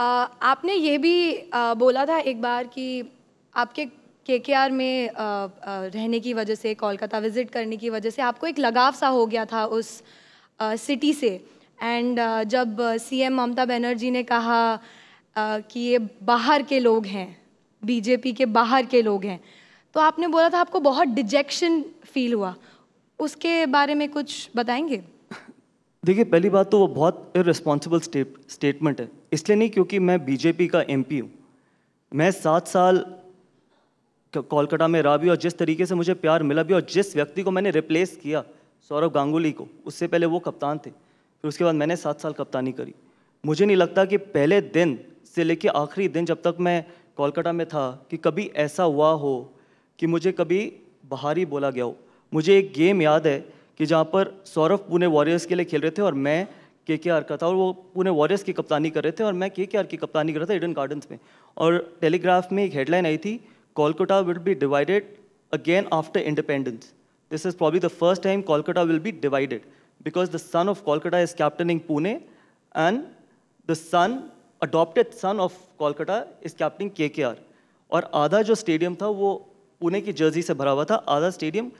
आपने ये भी बोला था एक बार कि आपके के के आर में रहने की वजह से कोलकाता विज़िट करने की वजह से आपको एक लगाव सा हो गया था उस सिटी से एंड जब सी एम ममता बनर्जी ने कहा कि ये बाहर के लोग हैं बीजेपी के बाहर के लोग हैं तो आपने बोला था आपको बहुत डिजेक्शन फील हुआ उसके बारे में कुछ बताएंगे देखिए पहली बात तो वो बहुत इरेस्पॉन्सिबल स्टेटमेंट है इसलिए नहीं क्योंकि मैं बीजेपी का एमपी हूँ मैं सात साल कोलकाता में रहा भी और जिस तरीके से मुझे प्यार मिला भी और जिस व्यक्ति को मैंने रिप्लेस किया सौरव गांगुली को उससे पहले वो कप्तान थे फिर उसके बाद मैंने सात साल कप्तानी करी मुझे नहीं लगता कि पहले दिन से लेकर आखिरी दिन जब तक मैं कोलकाता में था कि कभी ऐसा हुआ हो कि मुझे कभी बाहरी बोला गया हो मुझे एक गेम याद है कि जहाँ पर सौरभ पुणे वॉरियर्स के लिए खेल रहे थे और मैं के के आर का था और वो पुणे वॉरियर्स की कप्तानी कर रहे थे और मैं के के आर की कप्तानी कर रहा था इडन गार्डन्स में और टेलीग्राफ में एक हेडलाइन आई थी Kolkata will be divided again after independence this is probably the first time Kolkata will be divided because the son of Kolkata is captain captaining Pune and the son adopted son of Kolkata is captain K K are और आधा जो stadium था वो पुणे की Jersey से भरा हुआ था आधा स्टेडियम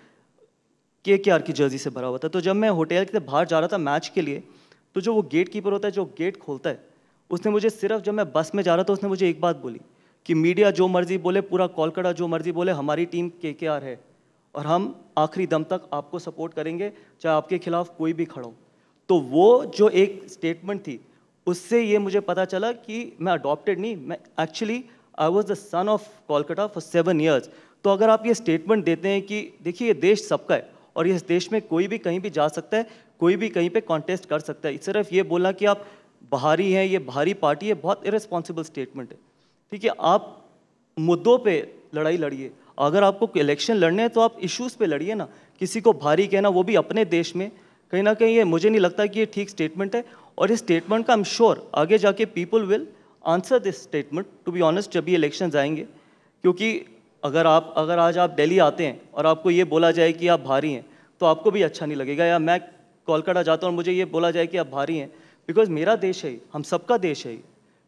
के के आर की जर्जी से भरा हुआ था तो जब मैं होटल के बाहर जा रहा था मैच के लिए तो जो वो गेट कीपर होता है जो गेट खोलता है उसने मुझे सिर्फ जब मैं बस में जा रहा था उसने मुझे एक बात बोली कि मीडिया जो मर्जी बोले पूरा कोलकाता जो मर्जी बोले हमारी टीम के के आर है और हम आखिरी दम तक आपको सपोर्ट करेंगे चाहे आपके खिलाफ कोई भी खड़ा हो तो वो जो एक स्टेटमेंट थी उससे ये मुझे पता चला कि मैं अडॉप्टेड नहीं मैं actually I was the son of Kolkata for seven years तो अगर आप ये स्टेटमेंट देते हैं कि देखिए ये देश सबका है और इस देश में कोई भी कहीं भी जा सकता है कोई भी कहीं पे कॉन्टेस्ट कर सकता है सिर्फ ये बोला कि आप बाहरी हैं ये बाहरी पार्टी है बहुत इरेस्पॉन्सिबल स्टेटमेंट है ठीक है आप मुद्दों पे लड़ाई लड़िए अगर आपको इलेक्शन लड़ने हैं तो आप इश्यूज़ पे लड़िए ना किसी को भारी कहना वो भी अपने देश में कहीं ना कहीं ये मुझे नहीं लगता कि ये ठीक स्टेटमेंट है और इस स्टेटमेंट का आई एम श्योर आगे जाके people will answer this statement to be honest जब ये इलेक्शन आएंगे क्योंकि अगर आप अगर आज आप दिल्ली आते हैं और आपको ये बोला जाए कि आप भारी हैं तो आपको भी अच्छा नहीं लगेगा या मैं कोलकाता जाता हूँ और मुझे ये बोला जाए कि आप भारी हैं बिकॉज मेरा देश है हम सबका देश है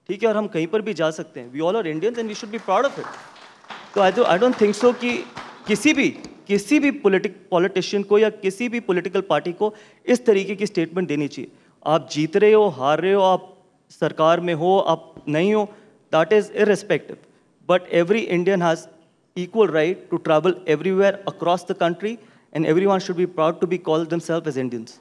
ठीक है और हम कहीं पर भी जा सकते हैं we all are Indians and we should be proud of it तो I I don't think so कि किसी भी किसी भी पोलिटिक पॉलिटिशियन को या किसी भी पोलिटिकल पार्टी को इस तरीके की स्टेटमेंट देनी चाहिए आप जीत रहे हो हार रहे हो आप सरकार में हो आप नहीं हो that is irrespective but every Indian has equal right to travel everywhere across the country, and everyone should be proud to be called themselves as Indians.